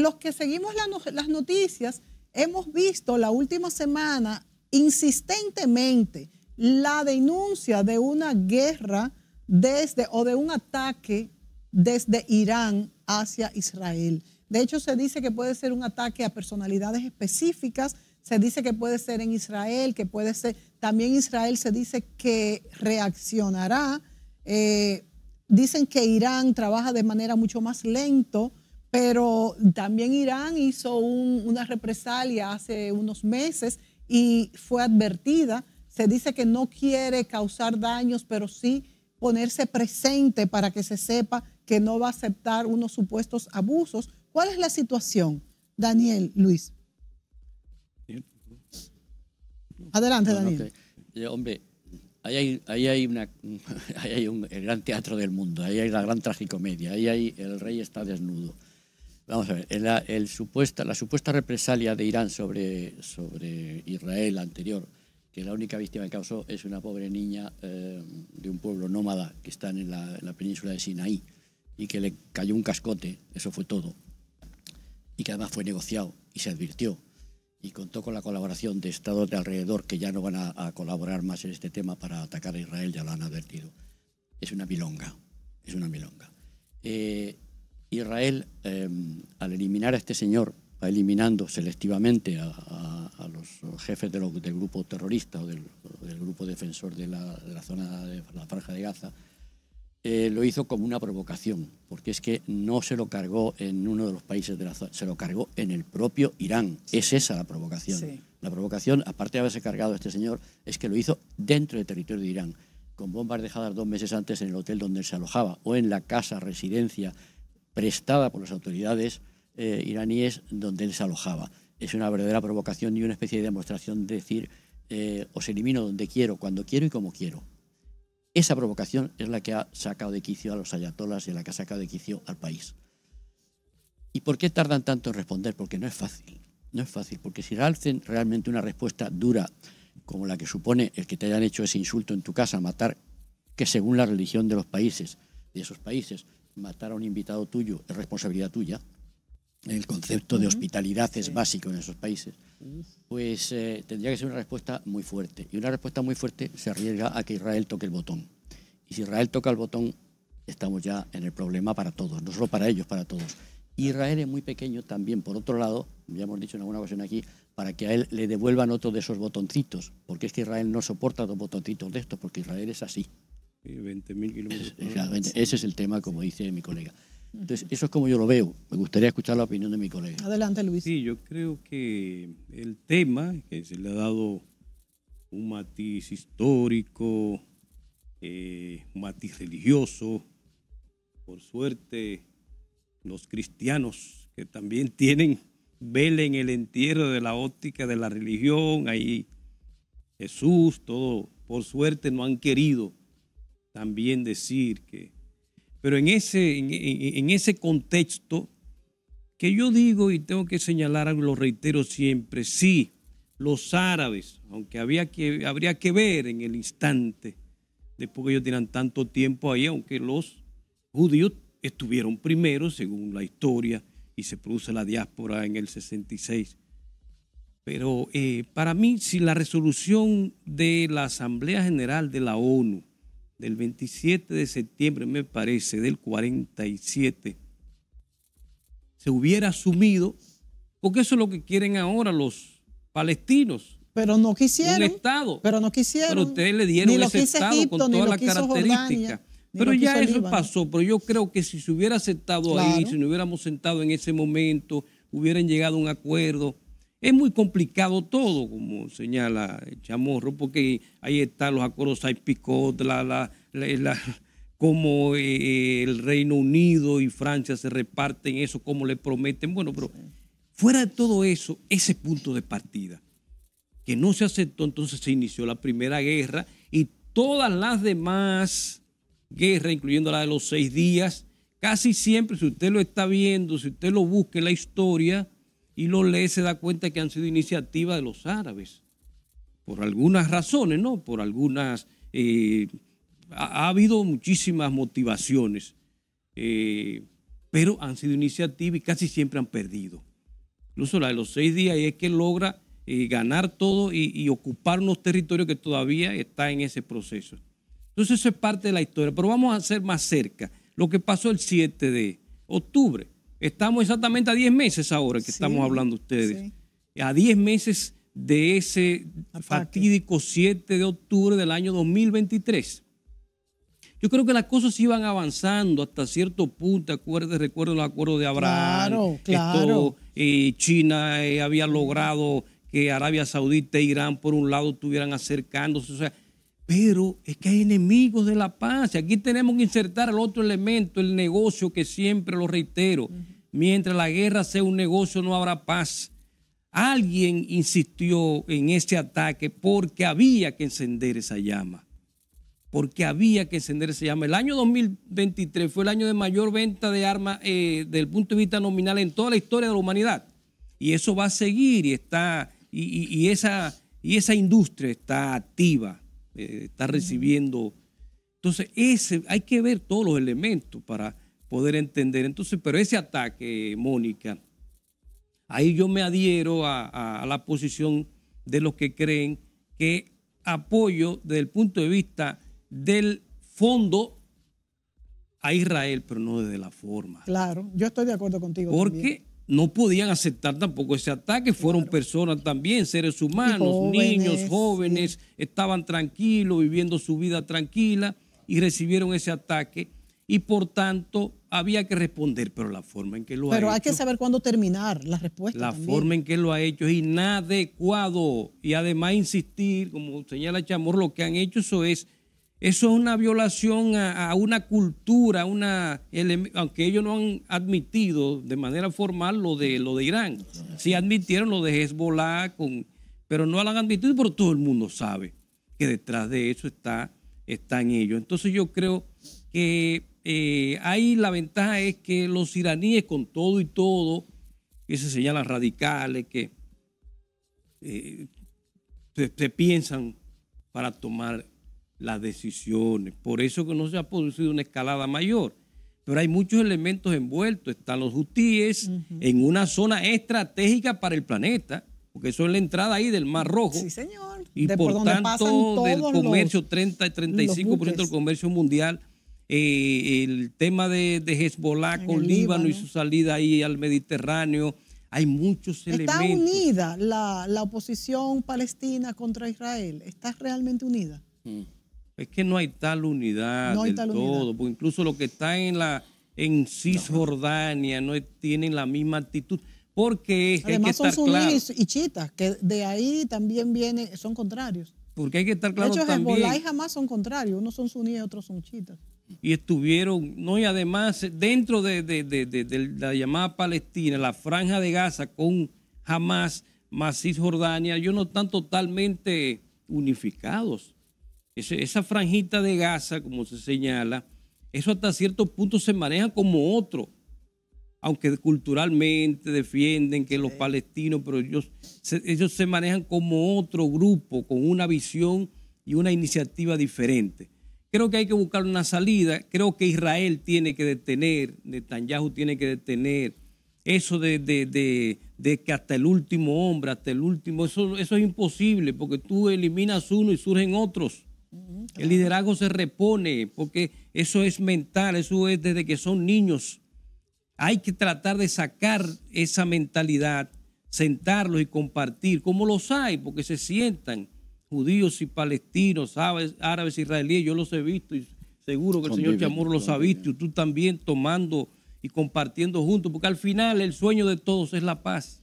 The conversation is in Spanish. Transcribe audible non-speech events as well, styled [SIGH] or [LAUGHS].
Los que seguimos las noticias hemos visto la última semana insistentemente la denuncia de una guerra desde o de un ataque desde Irán hacia Israel. De hecho, se dice que puede ser un ataque a personalidades específicas, se dice que puede ser en Israel, que puede ser, también Israel se dice que reaccionará. Eh, dicen que Irán trabaja de manera mucho más lento pero también Irán hizo un, una represalia hace unos meses y fue advertida. Se dice que no quiere causar daños, pero sí ponerse presente para que se sepa que no va a aceptar unos supuestos abusos. ¿Cuál es la situación, Daniel, Luis? Adelante, Daniel. Eh, hombre, ahí hay, el [LAUGHS] gran teatro del mundo, ahí hay la gran tragicomedia, ahí hay el rey está desnudo. Vamos a ver, el, supuesta, la supuesta represalia de Irán sobre, sobre Israel anterior, que la única víctima que causó es una pobre niña eh, de un pueblo nómada que está en la, península de Sinaí y que le cayó un cascote, eso fue todo, y que además fue negociado y se advirtió y contó con la colaboración de estados de alrededor que ya no van a, colaborar más en este tema para atacar a Israel, ya lo han advertido. Es una milonga, es una milonga. Eh, Israel, em, al eliminar a este señor, va eliminando selectivamente a, los jefes de del grupo terrorista o del, grupo defensor de la, zona de la franja de Gaza, eh, lo hizo como una provocación, porque es que no se lo cargó en uno de los países de la zona, se lo cargó en el propio Irán. Es esa la provocación. La provocación, aparte de haberse cargado a este señor, es que lo hizo dentro del territorio de Irán, con bombas dejadas dos meses antes en el hotel donde se alojaba o en la casa, residencia prestada por las autoridades eh, iraníes donde él se alojaba. Es una verdadera provocación y una especie de demostración de decir, eh, os elimino donde quiero, cuando quiero y como quiero. Esa provocación es la que ha sacado de quicio a los ayatolas y la que ha sacado de quicio al país. ¿Y por qué tardan tanto en responder? Porque no es fácil. No es fácil, porque si realcen realmente una respuesta dura, como la que supone el que te hayan hecho ese insulto en tu casa, matar, que según la religión de los países, de esos países, matar a un invitado tuyo es responsabilidad tuya. El concepto de hospitalidad es básico en esos países. Pues eh, tendría que ser una respuesta muy fuerte. Y una respuesta muy fuerte se arriesga a que Israel toque el botón. Y si Israel toca el botón, estamos ya en el problema para todos, no solo para ellos, para todos. Israel es muy pequeño también, por otro lado, ya hemos dicho en alguna ocasión aquí, para que a él le devuelvan otro de esos botoncitos, porque es que Israel no soporta dos botoncitos de estos, porque Israel es así. 20.000 kilómetros. Ese es el tema, como dice mi colega. Entonces, eso es como yo lo veo. Me gustaría escuchar la opinión de mi colega. Adelante, Luis. Sí, yo creo que el tema, que se le ha dado un matiz histórico, eh, un matiz religioso, por suerte, los cristianos que también tienen velen el entierro de la óptica de la religión, ahí Jesús, todo, por suerte no han querido también decir que... Pero en ese, en, ese contexto que yo digo y tengo que señalar, lo reitero siempre, sí, los árabes, aunque había que, habría que ver en el instante, después que ellos tienen tanto tiempo ahí, aunque los judíos estuvieron primero, según la historia, y se produce la diáspora en el 66. Pero eh, para mí, si la resolución de la Asamblea General de la ONU del 27 de septiembre, me parece, del 47, se hubiera asumido, porque eso es lo que quieren ahora los palestinos. Pero no quisieron. Un Estado. Pero no quisieron. Pero ustedes le dieron ese Estado con todas las características. Pero ya eso pasó, pero yo creo que si se hubiera aceptado ahí, si nos hubiéramos sentado en ese momento, hubieran llegado a un acuerdo, es muy complicado todo, como señala Chamorro, porque ahí están los acuerdos hay picot, la, cómo eh, el Reino Unido y Francia se reparten eso, como le prometen. Bueno, pero fuera de todo eso, ese punto de partida, que no se aceptó, entonces se inició la Primera Guerra y todas las demás guerras, incluyendo la de los seis días, casi siempre, si usted lo está viendo, si usted lo busca en la historia, y lo lee, se da cuenta que han sido iniciativas de los árabes. Por algunas razones, ¿no? Por algunas... Eh, ha, habido muchísimas motivaciones, eh, pero han sido iniciativas y casi siempre han perdido. Incluso la de los seis días y es que logra eh, ganar todo y, ocupar unos territorios que todavía está en ese proceso. Entonces eso es parte de la historia, pero vamos a hacer más cerca lo que pasó el 7 de octubre. Estamos exactamente a 10 meses ahora que estamos hablando ustedes. A 10 meses de ese fatídico 7 de octubre del año 2023. Yo creo que las cosas iban avanzando hasta cierto punto. Acuerdes, recuerdo el acuerdo de Abraham. Claro, claro. Eh, China eh, había logrado que Arabia Saudita e Irán, por un lado, estuvieran acercándose. O sea, pero es que hay enemigos de la paz. Y aquí tenemos que insertar el otro elemento, el negocio, que siempre lo reitero. Mientras la guerra sea un negocio, no habrá paz. Alguien insistió en ese ataque porque había que encender esa llama. Porque había que encender esa llama. El año 2023 fue el año de mayor venta de armas eh, desde el punto de vista nominal en toda la historia de la humanidad. Y eso va a seguir y está, esa, y esa industria está activa eh, está recibiendo. Entonces, ese, hay que ver todos los elementos para poder entender. Entonces, pero ese ataque, Mónica, ahí yo me adhiero a, la posición de los que creen que apoyo desde el punto de vista del fondo a Israel, pero no desde la forma. Claro, yo estoy de acuerdo contigo. Porque no podían aceptar tampoco ese ataque. Fueron personas también, seres humanos, niños, jóvenes, estaban tranquilos, viviendo su vida tranquila y recibieron ese ataque. Y por tanto, había que responder, pero la forma en que lo ha hecho. Pero hay que saber cuándo terminar la respuesta. La forma en que lo ha hecho es inadecuado. Y además, insistir, como señala Chamor, lo que han hecho eso es eso es una violación a, una cultura, aunque ellos no han admitido de manera formal lo de, lo de Irán. Sí admitieron lo de Hezbollah, pero no lo han admitido, pero todo el mundo sabe que detrás de eso está, están ellos. Entonces yo creo que eh, ahí la ventaja es que los iraníes con todo y todo, que se señalan radicales, que eh, se piensan para tomar las decisiones. Por eso que no se ha producido una escalada mayor. Pero hay muchos elementos envueltos. Están los hutíes en una zona estratégica para el planeta, porque eso es la entrada ahí del Mar Rojo. Sí, señor. Y por, tanto, del comercio, 30 y 35% del comercio mundial. Eh, el tema de, de Hezbollah con Líbano, y su salida ahí al Mediterráneo. Hay muchos elementos. ¿Está unida la, oposición palestina contra Israel? ¿Está realmente unida? Mm. Es que no hay tal unidad del todo, porque incluso los que están en la en Cisjordania no, tienen la misma actitud. Porque es que Además, son suníes y chitas, que de ahí también vienen, son contrarios. Porque hay que estar claro de hecho, Hezbollah y jamás son contrarios, unos son suníes, otros son chitas. Y estuvieron, no, y además dentro de, de la llamada Palestina, la franja de Gaza con jamás más Cisjordania, ellos no están totalmente unificados esa franjita de Gaza, como se señala, eso hasta cierto punto se maneja como otro. Aunque culturalmente defienden que los palestinos, pero ellos se, ellos se manejan como otro grupo, con una visión y una iniciativa diferente. Creo que hay que buscar una salida. Creo que Israel tiene que detener, Netanyahu tiene que detener eso de, de, de, de, que hasta el último hombre, hasta el último, eso, eso es imposible, porque tú eliminas uno y surgen otros. El liderazgo se repone porque eso es mental, eso es desde que son niños. Hay que tratar de sacar esa mentalidad, sentarlos y compartir, como los hay, porque se sientan judíos y palestinos, árabes, árabes israelíes, yo los he visto y seguro que el Señor Chamorro los ha visto y tú también tomando y compartiendo juntos, porque al final el sueño de todos es la paz.